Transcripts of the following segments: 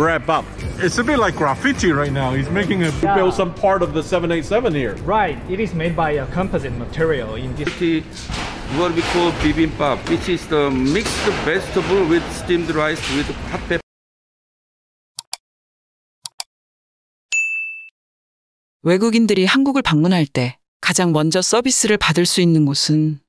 wrap up. It's a bit like graffiti right now. He's making a yeah. build some part of the 787 here. Right. It is made by a composite material in this. It what we call bibimbap, which is the mixed vegetable with steamed rice with hot pepper. 외국인들이 한국을 방문할 때 가장 먼저 서비스를 받을 수 있는 곳은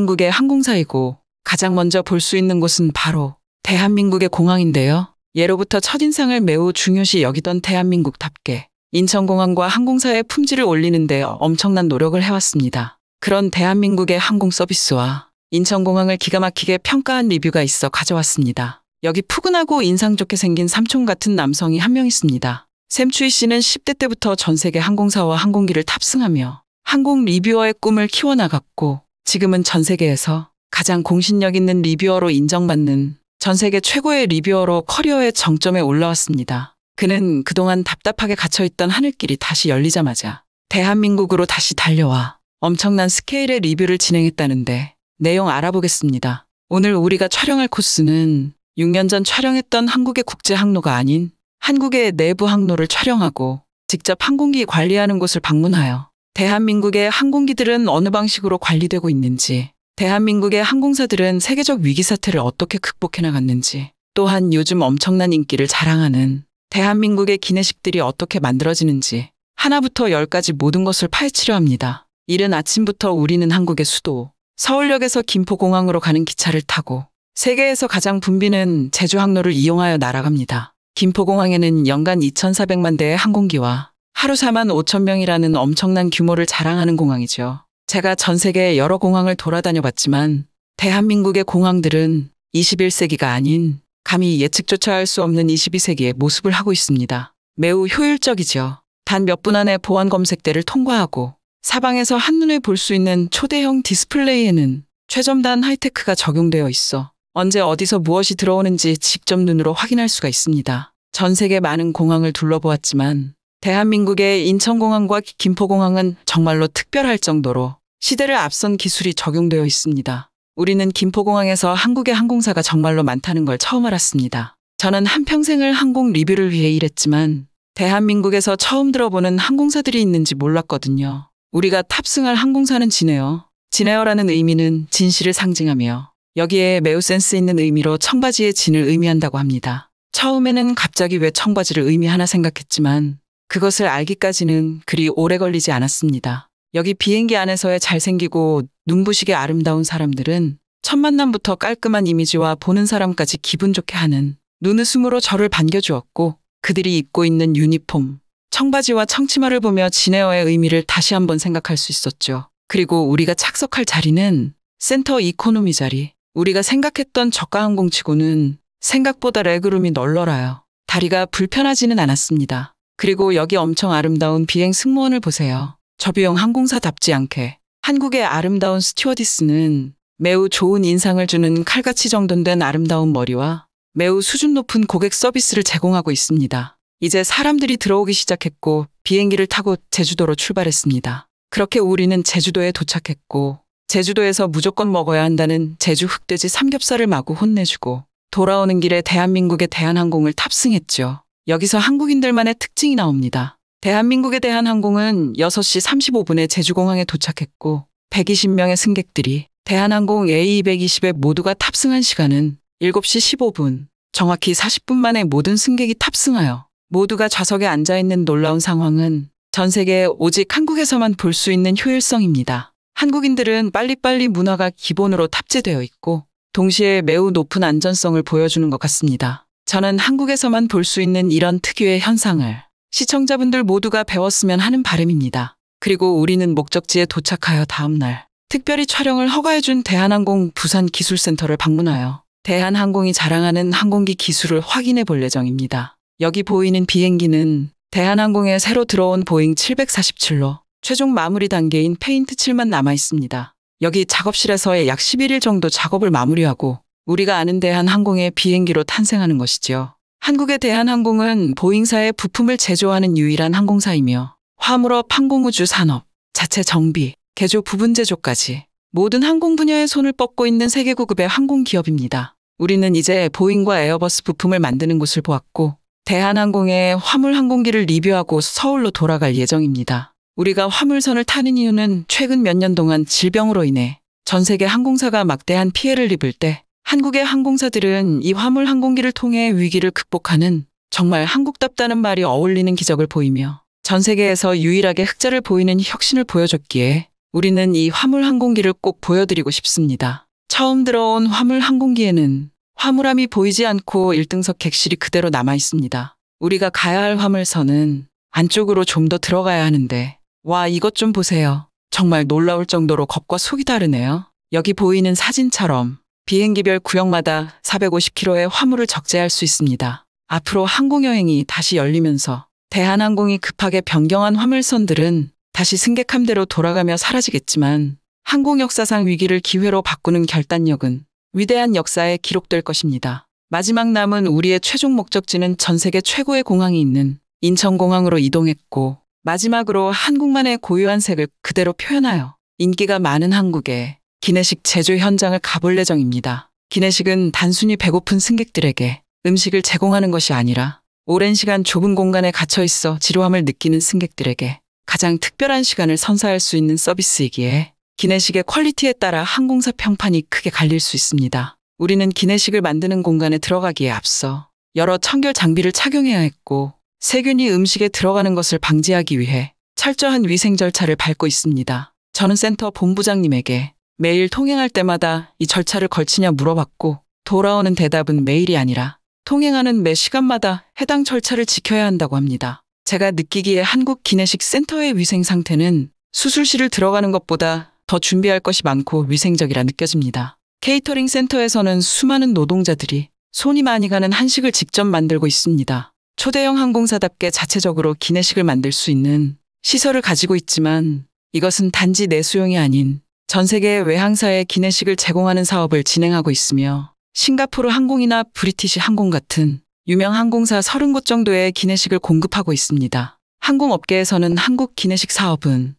대한민국의 항공사이고 가장 먼저 볼 수 있는 곳은 바로 대한민국의 공항인데요. 예로부터 첫인상을 매우 중요시 여기던 대한민국답게 인천공항과 항공사의 품질을 올리는데 엄청난 노력을 해왔습니다. 그런 대한민국의 항공 서비스와 인천공항을 기가 막히게 평가한 리뷰가 있어 가져왔습니다. 여기 푸근하고 인상 좋게 생긴 삼촌 같은 남성이 한 명 있습니다. 샘추이 씨는 10대 때부터 전 세계 항공사와 항공기를 탑승하며 항공 리뷰어의 꿈을 키워나갔고 지금은 전 세계에서 가장 공신력 있는 리뷰어로 인정받는 전 세계 최고의 리뷰어로 커리어의 정점에 올라왔습니다. 그는 그동안 답답하게 갇혀있던 하늘길이 다시 열리자마자 대한민국으로 다시 달려와 엄청난 스케일의 리뷰를 진행했다는데 내용 알아보겠습니다. 오늘 우리가 촬영할 코스는 6년 전 촬영했던 한국의 국제 항로가 아닌 한국의 내부 항로를 촬영하고 직접 항공기 관리하는 곳을 방문하여 대한민국의 항공기들은 어느 방식으로 관리되고 있는지 대한민국의 항공사들은 세계적 위기 사태를 어떻게 극복해 나갔는지, 또한 요즘 엄청난 인기를 자랑하는 대한민국의 기내식들이 어떻게 만들어지는지 하나부터 열까지 모든 것을 파헤치려 합니다. 이른 아침부터 우리는 한국의 수도 서울역에서 김포공항으로 가는 기차를 타고 세계에서 가장 붐비는 제주 항로를 이용하여 날아갑니다. 김포공항에는 연간 2,400만 대의 항공기와 하루 4만 5천 명이라는 엄청난 규모를 자랑하는 공항이죠. 제가 전 세계 여러 공항을 돌아다녀 봤지만 대한민국의 공항들은 21세기가 아닌 감히 예측조차 할 수 없는 22세기의 모습을 하고 있습니다. 매우 효율적이죠단 몇 분 안에 보안 검색대를 통과하고 사방에서 한눈에 볼 수 있는 초대형 디스플레이에는 최첨단 하이테크가 적용되어 있어 언제 어디서 무엇이 들어오는지 직접 눈으로 확인할 수가 있습니다. 전 세계 많은 공항을 둘러보았지만 대한민국의 인천공항과 김포공항은 정말로 특별할 정도로 시대를 앞선 기술이 적용되어 있습니다. 우리는 김포공항에서 한국의 항공사가 정말로 많다는 걸 처음 알았습니다. 저는 한평생을 항공 리뷰를 위해 일했지만 대한민국에서 처음 들어보는 항공사들이 있는지 몰랐거든요. 우리가 탑승할 항공사는 지네요. 지네어라는 의미는 진실을 상징하며 여기에 매우 센스 있는 의미로 청바지의 진을 의미한다고 합니다. 처음에는 갑자기 왜 청바지를 의미하나 생각했지만 그것을 알기까지는 그리 오래 걸리지 않았습니다. 여기 비행기 안에서의 잘생기고 눈부시게 아름다운 사람들은 첫 만남부터 깔끔한 이미지와 보는 사람까지 기분 좋게 하는 눈웃음으로 저를 반겨주었고 그들이 입고 있는 유니폼, 청바지와 청치마를 보며 진에어의 의미를 다시 한번 생각할 수 있었죠. 그리고 우리가 착석할 자리는 센터 이코노미 자리. 우리가 생각했던 저가 항공치고는 생각보다 레그룸이 널널하여 다리가 불편하지는 않았습니다. 그리고 여기 엄청 아름다운 비행 승무원을 보세요. 저비용 항공사답지 않게 한국의 아름다운 스튜어디스는 매우 좋은 인상을 주는 칼같이 정돈된 아름다운 머리와 매우 수준 높은 고객 서비스를 제공하고 있습니다. 이제 사람들이 들어오기 시작했고 비행기를 타고 제주도로 출발했습니다. 그렇게 우리는 제주도에 도착했고 제주도에서 무조건 먹어야 한다는 제주 흑돼지 삼겹살을 마구 혼내주고 돌아오는 길에 대한민국의 대한항공을 탑승했죠. 여기서 한국인들만의 특징이 나옵니다. 대한민국에 대한 항공은 6시 35분에 제주공항에 도착했고 120명의 승객들이 대한항공 A220에 모두가 탑승한 시간은 7시 15분, 정확히 40분 만에 모든 승객이 탑승하여 모두가 좌석에 앉아 있는 놀라운 상황은 전 세계 오직 한국에서만 볼 수 있는 효율성입니다. 한국인들은 빨리빨리 문화가 기본으로 탑재되어 있고 동시에 매우 높은 안전성을 보여주는 것 같습니다. 저는 한국에서만 볼 수 있는 이런 특유의 현상을 시청자분들 모두가 배웠으면 하는 바람입니다. 그리고 우리는 목적지에 도착하여 다음날 특별히 촬영을 허가해준 대한항공 부산기술센터를 방문하여 대한항공이 자랑하는 항공기 기술을 확인해 볼 예정입니다. 여기 보이는 비행기는 대한항공에 새로 들어온 보잉 747로 최종 마무리 단계인 페인트 칠만 남아 있습니다. 여기 작업실에서의 약 11일 정도 작업을 마무리하고 우리가 아는 대한항공의 비행기로 탄생하는 것이지요. 한국의 대한항공은 보잉사의 부품을 제조하는 유일한 항공사이며 화물업 항공우주 산업, 자체 정비, 개조 부분 제조까지 모든 항공 분야에 손을 뻗고 있는 세계고급의 항공기업입니다. 우리는 이제 보잉과 에어버스 부품을 만드는 곳을 보았고 대한항공의 화물 항공기를 리뷰하고 서울로 돌아갈 예정입니다. 우리가 화물선을 타는 이유는 최근 몇 년 동안 질병으로 인해 전 세계 항공사가 막대한 피해를 입을 때 한국의 항공사들은 이 화물 항공기를 통해 위기를 극복하는 정말 한국답다는 말이 어울리는 기적을 보이며 전 세계에서 유일하게 흑자를 보이는 혁신을 보여줬기에 우리는 이 화물 항공기를 꼭 보여드리고 싶습니다. 처음 들어온 화물 항공기에는 화물함이 보이지 않고 1등석 객실이 그대로 남아 있습니다. 우리가 가야 할 화물선은 안쪽으로 좀 더 들어가야 하는데 와 이것 좀 보세요. 정말 놀라울 정도로 겉과 속이 다르네요. 여기 보이는 사진처럼 비행기별 구역마다 4 5 0 k m 의 화물을 적재할 수 있습니다. 앞으로 항공여행이 다시 열리면서 대한항공이 급하게 변경한 화물선들은 다시 승객함대로 돌아가며 사라지겠지만 항공 역사상 위기를 기회로 바꾸는 결단력은 위대한 역사에 기록될 것입니다. 마지막 남은 우리의 최종 목적지는 전 세계 최고의 공항이 있는 인천공항으로 이동했고 마지막으로 한국만의 고유한 색을 그대로 표현하여 인기가 많은 한국에 기내식 제조 현장을 가볼 예정입니다. 기내식은 단순히 배고픈 승객들에게 음식을 제공하는 것이 아니라 오랜 시간 좁은 공간에 갇혀 있어 지루함을 느끼는 승객들에게 가장 특별한 시간을 선사할 수 있는 서비스이기에 기내식의 퀄리티에 따라 항공사 평판이 크게 갈릴 수 있습니다. 우리는 기내식을 만드는 공간에 들어가기에 앞서 여러 청결 장비를 착용해야 했고 세균이 음식에 들어가는 것을 방지하기 위해 철저한 위생 절차를 밟고 있습니다. 저는 센터 본부장님에게 매일 통행할 때마다 이 절차를 걸치냐 물어봤고 돌아오는 대답은 매일이 아니라 통행하는 매 시간마다 해당 절차를 지켜야 한다고 합니다. 제가 느끼기에 한국 기내식 센터의 위생 상태는 수술실을 들어가는 것보다 더 준비할 것이 많고 위생적이라 느껴집니다. 케이터링 센터에서는 수많은 노동자들이 손이 많이 가는 한식을 직접 만들고 있습니다. 초대형 항공사답게 자체적으로 기내식을 만들 수 있는 시설을 가지고 있지만 이것은 단지 내 수용이 아닌 전 세계 외항사에 기내식을 제공하는 사업을 진행하고 있으며 싱가포르 항공이나 브리티시 항공 같은 유명 항공사 30곳 정도의 기내식을 공급하고 있습니다. 항공업계에서는 한국 기내식 사업은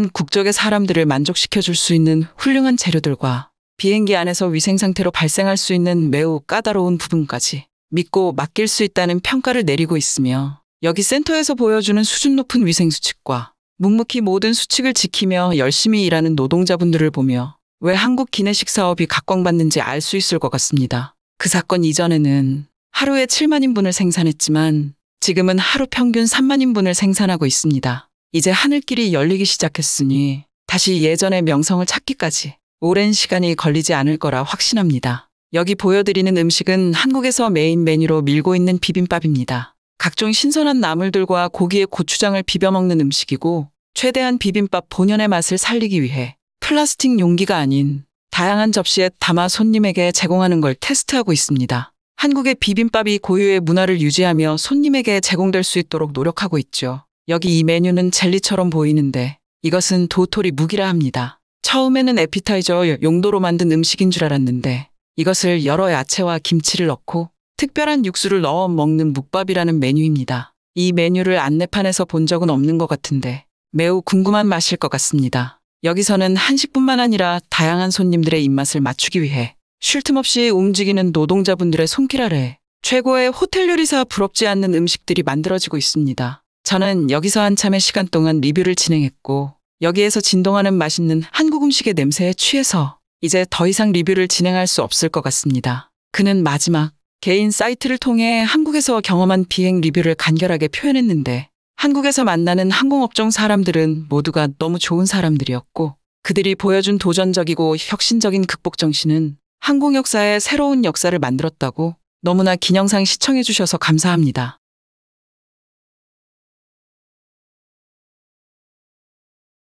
다양한 국적의 사람들을 만족시켜 줄 수 있는 훌륭한 재료들과 비행기 안에서 위생 상태로 발생할 수 있는 매우 까다로운 부분까지 믿고 맡길 수 있다는 평가를 내리고 있으며 여기 센터에서 보여주는 수준 높은 위생 수칙과 묵묵히 모든 수칙을 지키며 열심히 일하는 노동자분들을 보며 왜 한국 기내식 사업이 각광받는지 알 수 있을 것 같습니다. 그 사건 이전에는 하루에 7만 인분을 생산했지만 지금은 하루 평균 3만 인분을 생산하고 있습니다. 이제 하늘길이 열리기 시작했으니 다시 예전의 명성을 찾기까지 오랜 시간이 걸리지 않을 거라 확신합니다. 여기 보여드리는 음식은 한국에서 메인 메뉴로 밀고 있는 비빔밥입니다. 각종 신선한 나물들과 고기의 고추장을 비벼 먹는 음식이고 최대한 비빔밥 본연의 맛을 살리기 위해 플라스틱 용기가 아닌 다양한 접시에 담아 손님에게 제공하는 걸 테스트하고 있습니다. 한국의 비빔밥이 고유의 문화를 유지하며 손님에게 제공될 수 있도록 노력하고 있죠. 여기 이 메뉴는 젤리처럼 보이는데 이것은 도토리 무기라 합니다. 처음에는 에피타이저 용도로 만든 음식인 줄 알았는데 이것을 여러 야채와 김치를 넣고 특별한 육수를 넣어 먹는 묵밥이라는 메뉴입니다. 이 메뉴를 안내판에서 본 적은 없는 것 같은데 매우 궁금한 맛일 것 같습니다. 여기서는 한식뿐만 아니라 다양한 손님들의 입맛을 맞추기 위해 쉴 틈 없이 움직이는 노동자분들의 손길 아래 최고의 호텔 요리사 부럽지 않는 음식들이 만들어지고 있습니다. 저는 여기서 한참의 시간 동안 리뷰를 진행했고 여기에서 진동하는 맛있는 한국 음식의 냄새에 취해서 이제 더 이상 리뷰를 진행할 수 없을 것 같습니다. 그는 마지막 개인 사이트를 통해 한국에서 경험한 비행 리뷰를 간결하게 표현했는데 한국에서 만나는 항공업종 사람들은 모두가 너무 좋은 사람들이었고 그들이 보여준 도전적이고 혁신적인 극복 정신은 항공 역사에 새로운 역사를 만들었다고 너무나 기념상 시청해주셔서 감사합니다.